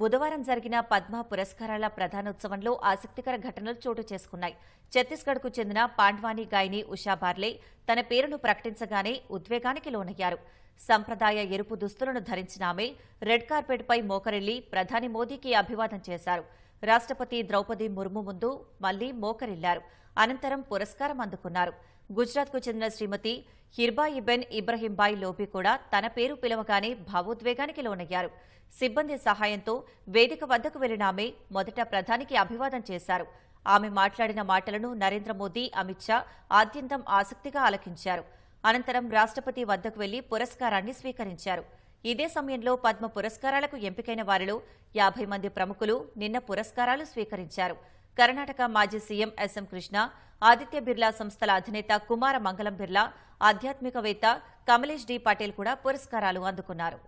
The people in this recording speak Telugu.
బుధవారం జరిగిన పద్మ పురస్కారాల ప్రధానోత్సవంలో ఆసక్తికర ఘటనలు చోటు చేసుకున్నాయి ఛత్తీస్గఢ్కు చెందిన పాండ్వానీ గాయని ఉషా బార్లే తన పేరును ప్రకటించగానే ఉద్వేగానికి లోనయ్యారు సంప్రదాయ ఎరుపు దుస్తులను ధరించిన ఆమె రెడ్ కార్పెట్పై మోకరిల్లి ప్రధాని మోదీకి అభివాదం చేశారు రాష్ట్రపతి ద్రౌపది ముర్ము ముందు మళ్లీ మోకరిల్లారు అనంతరం పురస్కారం అందుకున్నారు గుజరాత్కు చెందిన శ్రీమతి హిర్బాయిబెన్ ఇబ్రహీంబాయి లోబీ కూడా తన పేరు పిలవగానే భావోద్వేగానికి లోనయ్యారు సిబ్బంది సహాయంతో వేదిక వద్దకు వెళ్లిన ఆమె మొదట ప్రధానికి అభివాదం చేశారు ఆమె మాట్లాడిన మాటలను నరేంద్ర మోదీ అమిత్ షా ఆద్యంతం ఆసక్తిగా ఆలకించారు అనంతరం రాష్ట్రపతి వద్దకు వెళ్లి పురస్కారాన్ని స్వీకరించారు ఇదే సమయంలో పద్మ పురస్కారాలకు ఎంపికైన వారిలో యాభై మంది ప్రముఖులు నిన్న పురస్కారాలు స్వీకరించారు కర్ణాటక మాజీ సీఎం ఎస్ఎం కృష్ణ ఆదిత్య బిర్లా సంస్థల అధినేత కుమార మంగళం బిర్లా ఆధ్యాత్మికవేత్త కమలేష్ డి పటేల్ కూడా పురస్కారాలు అందుకున్నారు